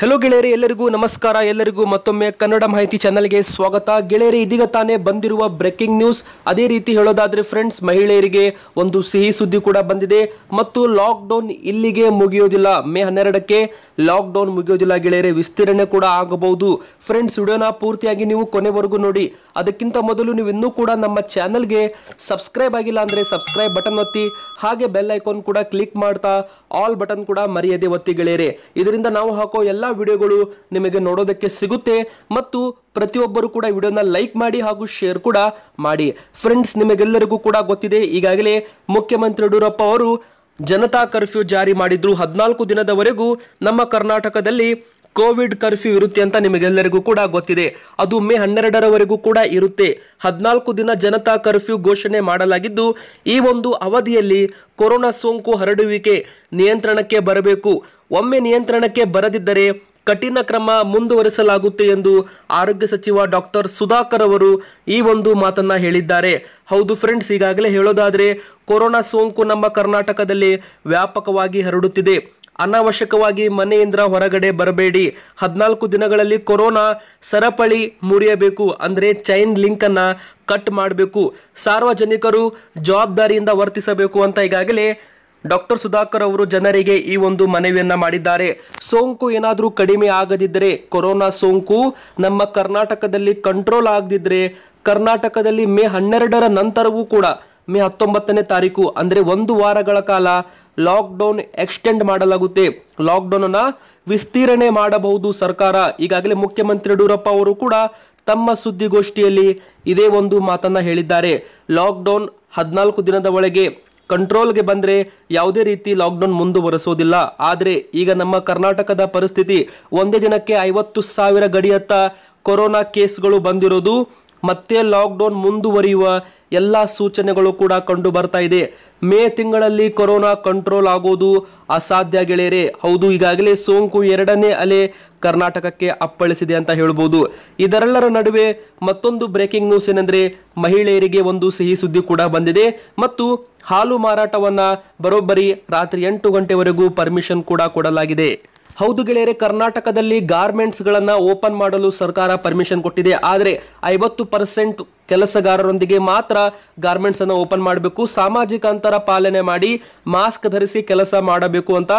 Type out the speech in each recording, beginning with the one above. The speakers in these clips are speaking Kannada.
ಹಲೋ ಗೆಳೆಯರಿ ಎಲ್ಲರಿಗೂ ನಮಸ್ಕಾರ ಎಲ್ಲರಿಗೂ ಮತ್ತೊಮ್ಮೆ ಕನ್ನಡ ಮಾಹಿತಿ ಚಾನಲ್ಗೆ ಸ್ವಾಗತ ಗೆಳೆಯರಿ ಇದೀಗ ತಾನೇ ಬಂದಿರುವ ಬ್ರೇಕಿಂಗ್ ನ್ಯೂಸ್ ಅದೇ ರೀತಿ ಹೇಳೋದಾದ್ರೆ ಫ್ರೆಂಡ್ಸ್ ಮಹಿಳೆಯರಿಗೆ ಒಂದು ಸಿಹಿ ಸುದ್ದಿ ಕೂಡ ಬಂದಿದೆ ಮತ್ತು ಲಾಕ್ಡೌನ್ ಇಲ್ಲಿಗೆ ಮುಗಿಯೋದಿಲ್ಲ ಮೇ ಹನ್ನೆರಡಕ್ಕೆ ಲಾಕ್ಡೌನ್ ಮುಗಿಯೋದಿಲ್ಲ ಗೆಳೆಯರೆ ವಿಸ್ತೀರ್ಣೆ ಕೂಡ ಆಗಬಹುದು ಫ್ರೆಂಡ್ಸ್ ವಿಡಿಯೋನ ಪೂರ್ತಿಯಾಗಿ ನೀವು ಕೊನೆವರೆಗೂ ನೋಡಿ ಅದಕ್ಕಿಂತ ಮೊದಲು ನೀವು ಇನ್ನೂ ಕೂಡ ನಮ್ಮ ಚಾನಲ್ಗೆ ಸಬ್ಸ್ಕ್ರೈಬ್ ಆಗಿಲ್ಲ ಅಂದರೆ ಸಬ್ಸ್ಕ್ರೈಬ್ ಬಟನ್ ಒತ್ತಿ ಹಾಗೆ ಬೆಲ್ ಐಕಾನ್ ಕೂಡ ಕ್ಲಿಕ್ ಮಾಡ್ತಾ ಆಲ್ ಬಟನ್ ಕೂಡ ಮರೆಯದೆ ಒತ್ತಿ ಗೆಳೆಯರೆ ಇದರಿಂದ ನಾವು ಹಾಕೋ ಎಲ್ಲ ಎಲ್ಲ ವಿಡಿಯೋಗಳು ನಿಮಗೆ ನೋಡೋದಕ್ಕೆ ಸಿಗುತ್ತೆ ಮತ್ತು ಪ್ರತಿಯೊಬ್ಬರು ಕೂಡ ವಿಡಿಯೋನ ಲೈಕ್ ಮಾಡಿ ಹಾಗೂ ಶೇರ್ ಕೂಡ ಮಾಡಿ ಫ್ರೆಂಡ್ಸ್ ನಿಮಗೆಲ್ಲರಿಗೂ ಕೂಡ ಗೊತ್ತಿದೆ ಈಗಾಗಲೇ ಮುಖ್ಯಮಂತ್ರಿ ಯಡಿಯೂರಪ್ಪ ಅವರು ಜನತಾ ಕರ್ಫ್ಯೂ ಜಾರಿ ಮಾಡಿದ್ರು ಹದಿನಾಲ್ಕು ದಿನದವರೆಗೂ ನಮ್ಮ ಕರ್ನಾಟಕದಲ್ಲಿ ಕೋವಿಡ್ ಕರ್ಫ್ಯೂ ಇರುತ್ತೆ ಅಂತ ನಿಮಗೆಲ್ಲರಿಗೂ ಕೂಡ ಗೊತ್ತಿದೆ ಅದು ಮೇ ಹನ್ನೆರಡರವರೆಗೂ ಕೂಡ ಇರುತ್ತೆ ಹದಿನಾಲ್ಕು ದಿನ ಜನತಾ ಕರ್ಫ್ಯೂ ಘೋಷಣೆ ಮಾಡಲಾಗಿದ್ದು ಈ ಒಂದು ಅವಧಿಯಲ್ಲಿ ಕೊರೋನಾ ಸೋಂಕು ಹರಡುವಿಕೆ ನಿಯಂತ್ರಣಕ್ಕೆ ಬರಬೇಕು ಒಮ್ಮೆ ನಿಯಂತ್ರಣಕ್ಕೆ ಬರದಿದ್ದರೆ ಕಠಿಣ ಕ್ರಮ ಮುಂದುವರಿಸಲಾಗುತ್ತೆ ಎಂದು ಆರೋಗ್ಯ ಸಚಿವ ಡಾಕ್ಟರ್ ಸುಧಾಕರ್ ಅವರು ಈ ಒಂದು ಮಾತನ್ನ ಹೇಳಿದ್ದಾರೆ ಹೌದು ಫ್ರೆಂಡ್ಸ್ ಈಗಾಗಲೇ ಹೇಳೋದಾದರೆ ಕೊರೋನಾ ಸೋಂಕು ನಮ್ಮ ಕರ್ನಾಟಕದಲ್ಲಿ ವ್ಯಾಪಕವಾಗಿ ಹರಡುತ್ತಿದೆ ಅನಾವಶ್ಯಕವಾಗಿ ಮನೆಯಿಂದ ಹೊರಗಡೆ ಬರಬೇಡಿ ಹದಿನಾಲ್ಕು ದಿನಗಳಲ್ಲಿ ಕೊರೋನಾ ಸರಪಳಿ ಮುರಿಯಬೇಕು ಅಂದರೆ ಚೈನ್ ಲಿಂಕನ್ನು ಕಟ್ ಮಾಡಬೇಕು ಸಾರ್ವಜನಿಕರು ಜವಾಬ್ದಾರಿಯಿಂದ ವರ್ತಿಸಬೇಕು ಅಂತ ಈಗಾಗಲೇ ಡಾಕ್ಟರ್ ಸುಧಾಕರ್ ಅವರು ಜನರಿಗೆ ಈ ಒಂದು ಮನವಿಯನ್ನು ಮಾಡಿದ್ದಾರೆ ಸೋಂಕು ಏನಾದರೂ ಕಡಿಮೆ ಆಗದಿದ್ದರೆ ಕೊರೋನಾ ಸೋಂಕು ನಮ್ಮ ಕರ್ನಾಟಕದಲ್ಲಿ ಕಂಟ್ರೋಲ್ ಆಗದಿದ್ದರೆ ಕರ್ನಾಟಕದಲ್ಲಿ ಮೇ ಹನ್ನೆರಡರ ನಂತರವೂ ಕೂಡ ಮೇ ಹತ್ತೊಂಬತ್ತನೇ ತಾರೀಕು ಅಂದರೆ ಒಂದು ವಾರಗಳ ಕಾಲ ಲಾಕ್ಡೌನ್ ಎಕ್ಸ್ಟೆಂಡ್ ಮಾಡಲಾಗುತ್ತೆ ಲಾಕ್ಡೌನ್ ಅನ್ನ ವಿಸ್ತೀರ್ಣೆ ಮಾಡಬಹುದು ಸರ್ಕಾರ ಈಗಾಗಲೇ ಮುಖ್ಯಮಂತ್ರಿ ಯಡಿಯೂರಪ್ಪ ಅವರು ಕೂಡ ತಮ್ಮ ಸುದ್ದಿಗೋಷ್ಠಿಯಲ್ಲಿ ಇದೇ ಒಂದು ಮಾತನ್ನ ಹೇಳಿದ್ದಾರೆ ಲಾಕ್ಡೌನ್ ಹದಿನಾಲ್ಕು ದಿನದ ಒಳಗೆ ಕಂಟ್ರೋಲ್ಗೆ ಬಂದರೆ ಯಾವುದೇ ರೀತಿ ಲಾಕ್ಡೌನ್ ಮುಂದುವರೆಸೋದಿಲ್ಲ ಆದರೆ ಈಗ ನಮ್ಮ ಕರ್ನಾಟಕದ ಪರಿಸ್ಥಿತಿ ಒಂದೇ ದಿನಕ್ಕೆ ಐವತ್ತು ಸಾವಿರ ಗಡಿಯತ್ತ ಕೊರೋನಾ ಕೇಸ್ಗಳು ಬಂದಿರೋದು ಮತ್ತೆ ಲಾಕ್ಡೌನ್ ಮುಂದುವರಿಯುವ ಎಲ್ಲ ಸೂಚನೆಗಳು ಕೂಡ ಕಂಡು ಬರ್ತಾ ಇದೆ ಮೇ ತಿಂಗಳಲ್ಲಿ ಕೊರೋನಾ ಕಂಟ್ರೋಲ್ ಆಗೋದು ಅಸಾಧ್ಯ ಗೆಳೆಯರೆ ಹೌದು ಈಗಾಗಲೇ ಸೋಂಕು ಎರಡನೇ ಅಲೆ ಕರ್ನಾಟಕಕ್ಕೆ ಅಪ್ಪಳಿಸಿದೆ ಅಂತ ಹೇಳ್ಬೋದು ಇದರೆಲ್ಲರ ನಡುವೆ ಮತ್ತೊಂದು ಬ್ರೇಕಿಂಗ್ ನ್ಯೂಸ್ ಏನಂದ್ರೆ ಮಹಿಳೆಯರಿಗೆ ಒಂದು ಸಿಹಿ ಸುದ್ದಿ ಕೂಡ ಬಂದಿದೆ ಮತ್ತು ಹಾಲು ಮಾರಾಟವನ್ನ ಬರೋಬ್ಬರಿ ರಾತ್ರಿ ಎಂಟು ಗಂಟೆವರೆಗೂ ಪರ್ಮಿಷನ್ ಕೂಡ ಕೊಡಲಾಗಿದೆ ಹೌದು ಗೆಳೆಯರೆ ಕರ್ನಾಟಕದಲ್ಲಿ ಗಾರ್ಮೆಂಟ್ಸ್ಗಳನ್ನು ಓಪನ್ ಮಾಡಲು ಸರ್ಕಾರ ಪರ್ಮಿಷನ್ ಕೊಟ್ಟಿದೆ ಆದರೆ ಐವತ್ತು ಪರ್ಸೆಂಟ್ ಕೆಲಸಗಾರರೊಂದಿಗೆ ಮಾತ್ರ ಗಾರ್ಮೆಂಟ್ಸ್ ಅನ್ನು ಓಪನ್ ಮಾಡಬೇಕು ಸಾಮಾಜಿಕ ಅಂತರ ಪಾಲನೆ ಮಾಡಿ ಮಾಸ್ಕ್ ಧರಿಸಿ ಕೆಲಸ ಮಾಡಬೇಕು ಅಂತ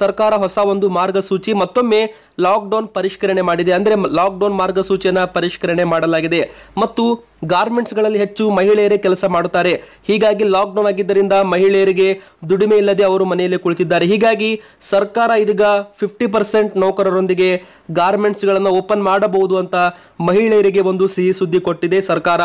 ಸರ್ಕಾರ ಹೊಸ ಒಂದು ಮಾರ್ಗಸೂಚಿ ಮತ್ತೊಮ್ಮೆ ಲಾಕ್ಡೌನ್ ಪರಿಷ್ಕರಣೆ ಮಾಡಿದೆ ಅಂದರೆ ಲಾಕ್ಡೌನ್ ಮಾರ್ಗಸೂಚಿಯನ್ನು ಪರಿಷ್ಕರಣೆ ಮಾಡಲಾಗಿದೆ ಮತ್ತು ಗಾರ್ಮೆಂಟ್ಸ್ಗಳಲ್ಲಿ ಹೆಚ್ಚು ಮಹಿಳೆಯರೇ ಕೆಲಸ ಮಾಡುತ್ತಾರೆ ಹೀಗಾಗಿ ಲಾಕ್ಡೌನ್ ಆಗಿದ್ದರಿಂದ ಮಹಿಳೆಯರಿಗೆ ದುಡಿಮೆ ಇಲ್ಲದೆ ಅವರು ಮನೆಯಲ್ಲಿ ಕುಳಿತಿದ್ದಾರೆ ಹೀಗಾಗಿ ಸರ್ಕಾರ ಇದೀಗ ಫಿಫ್ಟಿ ಪರ್ಸೆಂಟ್ ನೌಕರರೊಂದಿಗೆ ಗಾರ್ಮೆಂಟ್ಸ್ಗಳನ್ನು ಓಪನ್ ಮಾಡಬಹುದು ಅಂತ ಮಹಿಳೆಯರಿಗೆ ಒಂದು ಸಿಹಿ ಸುದ್ದಿ ಕೊಟ್ಟಿದೆ ಸರ್ಕಾರ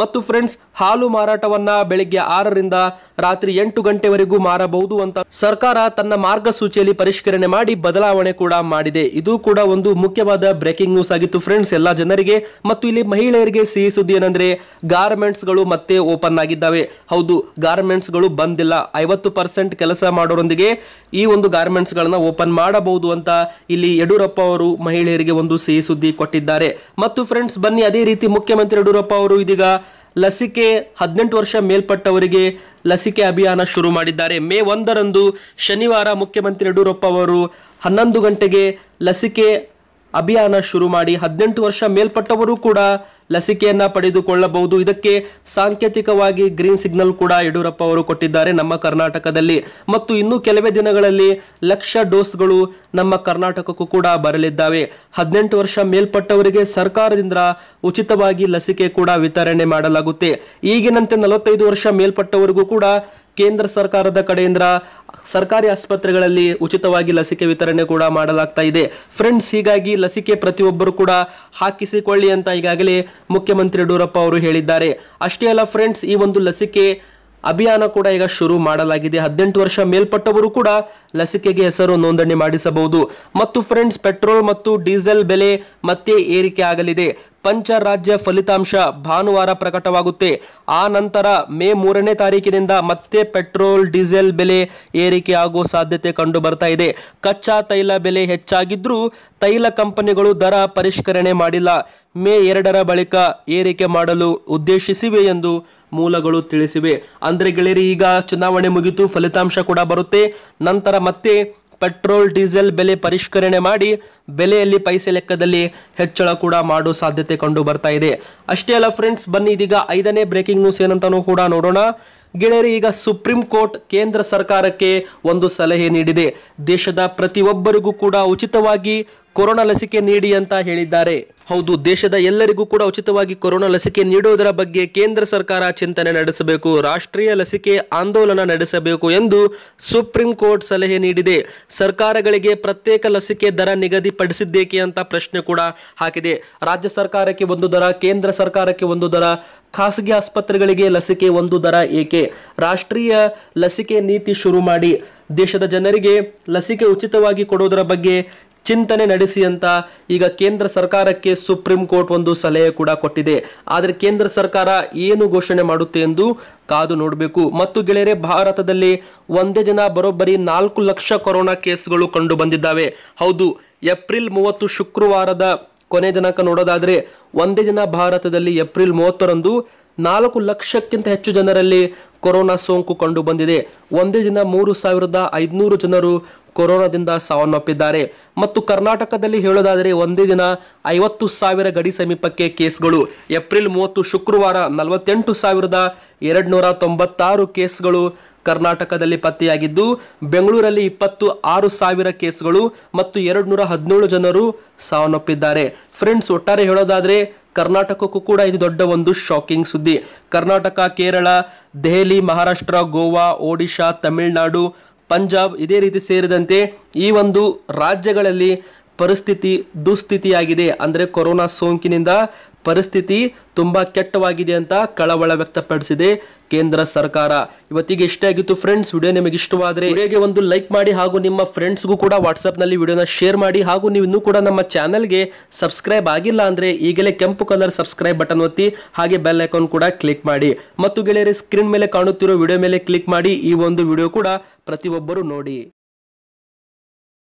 ಮತ್ತು ಫ್ರೆಂಡ್ಸ್ ಹಾಲು ಮಾರಾಟವನ್ನ ಬೆಳಿಗ್ಗೆ ಆರರಿಂದ ರಾತ್ರಿ ಎಂಟು ಗಂಟೆವರೆಗೂ ಮಾರಬಹುದು ಅಂತ ಸರ್ಕಾರ ತನ್ನ ಮಾರ್ಗಸೂಚಿಯಲ್ಲಿ ಪರಿಷ್ಕರಣೆ ಮಾಡಿ ಬದಲಾವಣೆ ಕೂಡ ಮಾಡಿದೆ ಇದು ಕೂಡ ಒಂದು ಮುಖ್ಯವಾದ ಬ್ರೇಕಿಂಗ್ ನ್ಯೂಸ್ ಆಗಿತ್ತು ಫ್ರೆಂಡ್ಸ್ ಎಲ್ಲ ಜನರಿಗೆ ಮತ್ತು ಇಲ್ಲಿ ಮಹಿಳೆಯರಿಗೆ ಸಿಹಿ ಸುದ್ದಿ ಏನಂದ್ರೆ ಗಾರ್ಮೆಂಟ್ಸ್ ಗಳು ಮತ್ತೆ ಓಪನ್ ಆಗಿದ್ದಾವೆ ಹೌದು ಗಾರ್ಮೆಂಟ್ಸ್ ಗಳು ಬಂದಿಲ್ಲ ಐವತ್ತು ಪರ್ಸೆಂಟ್ ಕೆಲಸ ಮಾಡೋರೊಂದಿಗೆ ಈ ಒಂದು ಗಾರ್ಮೆಂಟ್ಸ್ ಗಳನ್ನ ಓಪನ್ ಮಾಡಬಹುದು ಅಂತ ಇಲ್ಲಿ ಯಡಿಯೂರಪ್ಪ ಅವರು ಮಹಿಳೆಯರಿಗೆ ಒಂದು ಸಿಹಿ ಸುದ್ದಿ ಕೊಟ್ಟಿದ್ದಾರೆ ಮತ್ತು ಫ್ರೆಂಡ್ಸ್ ಬನ್ನಿ ಅದೇ ರೀತಿ ಮುಖ್ಯಮಂತ್ರಿ ಯಡಿಯೂರಪ್ಪ ಅವರು ಇದೀಗ ಲಸಿಕೆ ಹದಿನೆಂಟು ವರ್ಷ ಮೇಲ್ಪಟ್ಟವರಿಗೆ ಲಸಿಕೆ ಅಭಿಯಾನ ಶುರು ಮಾಡಿದ್ದಾರೆ ಮೇ ಒಂದರಂದು ಶನಿವಾರ ಮುಖ್ಯಮಂತ್ರಿ ಯಡಿಯೂರಪ್ಪ ಅವರು ಹನ್ನೊಂದು ಗಂಟೆಗೆ ಲಸಿಕೆ ಅಭಿಯಾನ ಶುರು ಮಾಡಿ ಹದಿನೆಂಟು ವರ್ಷ ಮೇಲ್ಪಟ್ಟವರು ಕೂಡ ಲಸಿಕೆಯನ್ನ ಪಡೆದುಕೊಳ್ಳಬಹುದು ಇದಕ್ಕೆ ಸಾಂಕೇತಿಕವಾಗಿ ಗ್ರೀನ್ ಸಿಗ್ನಲ್ ಕೂಡ ಯಡಿಯೂರಪ್ಪ ಅವರು ಕೊಟ್ಟಿದ್ದಾರೆ ನಮ್ಮ ಕರ್ನಾಟಕದಲ್ಲಿ ಮತ್ತು ಇನ್ನು ಕೆಲವೇ ದಿನಗಳಲ್ಲಿ ಲಕ್ಷ ಡೋಸ್ಗಳು ನಮ್ಮ ಕರ್ನಾಟಕಕ್ಕೂ ಕೂಡ ಬರಲಿದ್ದಾವೆ ಹದಿನೆಂಟು ವರ್ಷ ಮೇಲ್ಪಟ್ಟವರಿಗೆ ಸರ್ಕಾರದಿಂದ ಉಚಿತವಾಗಿ ಲಸಿಕೆ ಕೂಡ ವಿತರಣೆ ಮಾಡಲಾಗುತ್ತೆ ಈಗಿನಂತೆ ನಲವತ್ತೈದು ವರ್ಷ ಮೇಲ್ಪಟ್ಟವರಿಗೂ ಕೂಡ ಕೇಂದ್ರ ಸರ್ಕಾರದ ಕಡೆಯಿಂದ ಸರ್ಕಾರಿ ಆಸ್ಪತ್ರೆಗಳಲ್ಲಿ ಉಚಿತವಾಗಿ ಲಸಿಕೆ ವಿತರಣೆ ಕೂಡ ಮಾಡಲಾಗ್ತಾ ಇದೆ ಫ್ರೆಂಡ್ಸ್ ಹೀಗಾಗಿ ಲಸಿಕೆ ಪ್ರತಿಯೊಬ್ಬರು ಕೂಡ ಹಾಕಿಸಿಕೊಳ್ಳಿ ಅಂತ ಈಗಾಗಲೇ ಮುಖ್ಯಮಂತ್ರಿ ಯಡಿಯೂರಪ್ಪ ಅವರು ಹೇಳಿದ್ದಾರೆ ಅಷ್ಟೇ ಅಲ್ಲ ಫ್ರೆಂಡ್ಸ್ ಈ ಒಂದು ಲಸಿಕೆ ಅಭಿಯಾನ ಕೂಡ ಈಗ ಶುರು ಮಾಡಲಾಗಿದೆ ಹದಿನೆಂಟು ವರ್ಷ ಮೇಲ್ಪಟ್ಟವರು ಕೂಡ ಲಸಿಕೆಗೆ ಹೆಸರು ನೋಂದಣಿ ಮಾಡಿಸಬಹುದು ಮತ್ತು ಫ್ರೆಂಡ್ಸ್ ಪೆಟ್ರೋಲ್ ಮತ್ತು ಡೀಸೆಲ್ ಬೆಲೆ ಮತ್ತೆ ಏರಿಕೆ ಆಗಲಿದೆ ಪಂಚ ರಾಜ್ಯ ಫಲಿತಾಂಶ ಭಾನುವಾರ ಪ್ರಕಟವಾಗುತ್ತೆ ಆ ನಂತರ ಮೇ ಮೂರನೇ ತಾರೀಕಿನಿಂದ ಮತ್ತೆ ಪೆಟ್ರೋಲ್ ಡೀಸೆಲ್ ಬೆಲೆ ಏರಿಕೆ ಆಗುವ ಸಾಧ್ಯತೆ ಕಂಡು ಬರ್ತಾ ಇದೆ ಕಚ್ಚಾ ತೈಲ ಬೆಲೆ ಹೆಚ್ಚಾಗಿದ್ರೂ ತೈಲ ಕಂಪನಿಗಳು ದರ ಪರಿಷ್ಕರಣೆ ಮಾಡಿಲ್ಲ ಮೇ ಎರಡರ ಬಳಿಕ ಏರಿಕೆ ಮಾಡಲು ಉದ್ದೇಶಿಸಿವೆ ಎಂದು ಮೂಲಗಳು ತಿಳಿಸಿವೆ ಅಂದರೆ ಗೆಳೆಯರಿ ಈಗ ಚುನಾವಣೆ ಮುಗಿತು ಫಲಿತಾಂಶ ಕೂಡ ಬರುತ್ತೆ ನಂತರ ಮತ್ತೆ ಪೆಟ್ರೋಲ್ ಡೀಸೆಲ್ ಬೆಲೆ ಪರಿಷ್ಕರಣೆ ಮಾಡಿ ಬೆಲೆಯಲ್ಲಿ ಪೈಸೆ ಲೆಕ್ಕದಲ್ಲಿ ಹೆಚ್ಚಳ ಕೂಡ ಮಾಡೋ ಸಾಧ್ಯತೆ ಕಂಡು ಬರ್ತಾ ಇದೆ ಅಷ್ಟೇ ಅಲ್ಲ ಫ್ರೆಂಡ್ಸ್ ಬನ್ನಿ ಇದೀಗ ಐದನೇ ಬ್ರೇಕಿಂಗ್ ನ್ಯೂಸ್ ಏನಂತನೂ ಕೂಡ ನೋಡೋಣ ಗೆಳೆಯರಿ ಈಗ ಸುಪ್ರೀಂ ಕೋರ್ಟ್ ಕೇಂದ್ರ ಸರ್ಕಾರಕ್ಕೆ ಒಂದು ಸಲಹೆ ನೀಡಿದೆ ದೇಶದ ಪ್ರತಿಯೊಬ್ಬರಿಗೂ ಕೂಡ ಉಚಿತವಾಗಿ ಕೊರೋನಾ ಲಸಿಕೆ ನೀಡಿ ಅಂತ ಹೇಳಿದ್ದಾರೆ ಹೌದು ದೇಶದ ಎಲ್ಲರಿಗೂ ಕೂಡ ಉಚಿತವಾಗಿ ಕೊರೋನಾ ಲಸಿಕೆ ನೀಡುವುದರ ಬಗ್ಗೆ ಕೇಂದ್ರ ಸರ್ಕಾರ ಚಿಂತನೆ ನಡೆಸಬೇಕು ರಾಷ್ಟ್ರೀಯ ಲಸಿಕೆ ಆಂದೋಲನ ನಡೆಸಬೇಕು ಎಂದು ಸುಪ್ರೀಂ ಕೋರ್ಟ್ ಸಲಹೆ ನೀಡಿದೆ ಸರ್ಕಾರಗಳಿಗೆ ಪ್ರತ್ಯೇಕ ಲಸಿಕೆ ದರ ನಿಗದಿಪಡಿಸಿದ್ದೇಕೆ ಅಂತ ಪ್ರಶ್ನೆ ಕೂಡ ಹಾಕಿದೆ ರಾಜ್ಯ ಸರ್ಕಾರಕ್ಕೆ ಒಂದು ದರ ಕೇಂದ್ರ ಸರ್ಕಾರಕ್ಕೆ ಒಂದು ದರ ಖಾಸಗಿ ಆಸ್ಪತ್ರೆಗಳಿಗೆ ಲಸಿಕೆ ಒಂದು ದರ ಏಕೆ ರಾಷ್ಟ್ರೀಯ ಲಸಿಕೆ ನೀತಿ ಶುರು ಮಾಡಿ ದೇಶದ ಜನರಿಗೆ ಲಸಿಕೆ ಉಚಿತವಾಗಿ ಕೊಡೋದರ ಬಗ್ಗೆ ಚಿಂತನೆ ನಡೆಸಿ ಅಂತ ಈಗ ಕೇಂದ್ರ ಸರ್ಕಾರಕ್ಕೆ ಸುಪ್ರೀಂ ಕೋರ್ಟ್ ಒಂದು ಸಲಹೆ ಕೂಡ ಕೊಟ್ಟಿದೆ ಆದರೆ ಕೇಂದ್ರ ಸರ್ಕಾರ ಏನು ಘೋಷಣೆ ಮಾಡುತ್ತೆ ಎಂದು ಕಾದು ನೋಡಬೇಕು ಮತ್ತು ಗೆಳೆಯರೆ ಭಾರತದಲ್ಲಿ ಒಂದೇ ದಿನ ಬರೋಬ್ಬರಿ ನಾಲ್ಕು ಲಕ್ಷ ಕೊರೋನಾ ಕೇಸ್ಗಳು ಕಂಡು ಬಂದಿದ್ದಾವೆ ಹೌದು ಏಪ್ರಿಲ್ ಮೂವತ್ತು ಶುಕ್ರವಾರದ ಕೊನೆ ದಿನಾಂಕ ನೋಡೋದಾದರೆ ಒಂದೇ ದಿನ ಭಾರತದಲ್ಲಿ ಏಪ್ರಿಲ್ ಮೂವತ್ತರಂದು ನಾಲ್ಕು ಲಕ್ಷಕ್ಕಿಂತ ಹೆಚ್ಚು ಜನರಲ್ಲಿ ಕೊರೋನಾ ಸೋಂಕು ಕಂಡು ಬಂದಿದೆ ಒಂದೇ ದಿನ ಮೂರು ಸಾವಿರದ ಐದುನೂರು ಜನರು ಕೊರೋನಾದಿಂದ ಸಾವನ್ನಪ್ಪಿದ್ದಾರೆ ಮತ್ತು ಕರ್ನಾಟಕದಲ್ಲಿ ಹೇಳೋದಾದರೆ ಒಂದೇ ದಿನ ಐವತ್ತು ಸಾವಿರ ಗಡಿ ಸಮೀಪಕ್ಕೆ ಕೇಸ್ಗಳು ಏಪ್ರಿಲ್ ಮೂವತ್ತು ಶುಕ್ರವಾರ ನಲವತ್ತೆಂಟು ಸಾವಿರದ ಎರಡುನೂರ ತೊಂಬತ್ತಾರು ಕೇಸ್ಗಳು ಕರ್ನಾಟಕದಲ್ಲಿ ಪತ್ತೆಯಾಗಿದ್ದು ಬೆಂಗಳೂರಲ್ಲಿ ಇಪ್ಪತ್ತು ಆರು ಸಾವಿರ ಕೇಸ್ಗಳು ಮತ್ತು ಎರಡು ನೂರ ಹದಿನೇಳು ಜನರು ಸಾವನ್ನಪ್ಪಿದ್ದಾರೆ ಫ್ರೆಂಡ್ಸ್ ಒಟ್ಟಾರೆ ಹೇಳೋದಾದರೆ ಕರ್ನಾಟಕಕ್ಕೂ ಕೂಡ ಇದು ದೊಡ್ಡ ಒಂದು ಶಾಕಿಂಗ್ ಸುದ್ದಿ ಕರ್ನಾಟಕ ಕೇರಳ ದೆಹಲಿ ಮಹಾರಾಷ್ಟ್ರ ಗೋವಾ ಒಡಿಶಾ ತಮಿಳುನಾಡು ಪಂಜಾಬ್ ಇದೇ ರೀತಿ ಸೇರಿದಂತೆ ಈ ಒಂದು ರಾಜ್ಯಗಳಲ್ಲಿ ಪರಿಸ್ಥಿತಿ ದುಸ್ಥಿತಿಯಾಗಿದೆ ಅಂದರೆ ಕೊರೋನಾ ಸೋಂಕಿನಿಂದ ಪರಿಸ್ಥಿತಿ ತುಂಬ ಕೆಟ್ಟವಾಗಿದೆ ಅಂತ ಕಳವಳ ವ್ಯಕ್ತಪಡಿಸಿದೆ ಕೇಂದ್ರ ಸರ್ಕಾರ ಇವತ್ತಿಗೆ ಇಷ್ಟ ಆಗಿತ್ತು ಫ್ರೆಂಡ್ಸ್ ವಿಡಿಯೋ ನಿಮಗೆ ಇಷ್ಟವಾದರೆ ಹೇಗೆ ಒಂದು ಲೈಕ್ ಮಾಡಿ ಹಾಗೂ ನಿಮ್ಮ ಫ್ರೆಂಡ್ಸ್ಗೂ ಕೂಡ ನಲ್ಲಿ ವಿಡಿಯೋನ ಶೇರ್ ಮಾಡಿ ಹಾಗೂ ನೀವು ಇನ್ನೂ ಕೂಡ ನಮ್ಮ ಚಾನಲ್ಗೆ ಸಬ್ಸ್ಕ್ರೈಬ್ ಆಗಿಲ್ಲ ಅಂದರೆ ಈಗಲೇ ಕೆಂಪು ಕಲರ್ ಸಬ್ಸ್ಕ್ರೈಬ್ ಬಟನ್ ಒತ್ತಿ ಹಾಗೆ ಬೆಲ್ ಐಕಾನ್ ಕೂಡ ಕ್ಲಿಕ್ ಮಾಡಿ ಮತ್ತು ಗೆಳೆಯರೆ ಸ್ಕ್ರೀನ್ ಮೇಲೆ ಕಾಣುತ್ತಿರುವ ವಿಡಿಯೋ ಮೇಲೆ ಕ್ಲಿಕ್ ಮಾಡಿ ಈ ಒಂದು ವಿಡಿಯೋ ಕೂಡ ಪ್ರತಿಯೊಬ್ಬರು ನೋಡಿ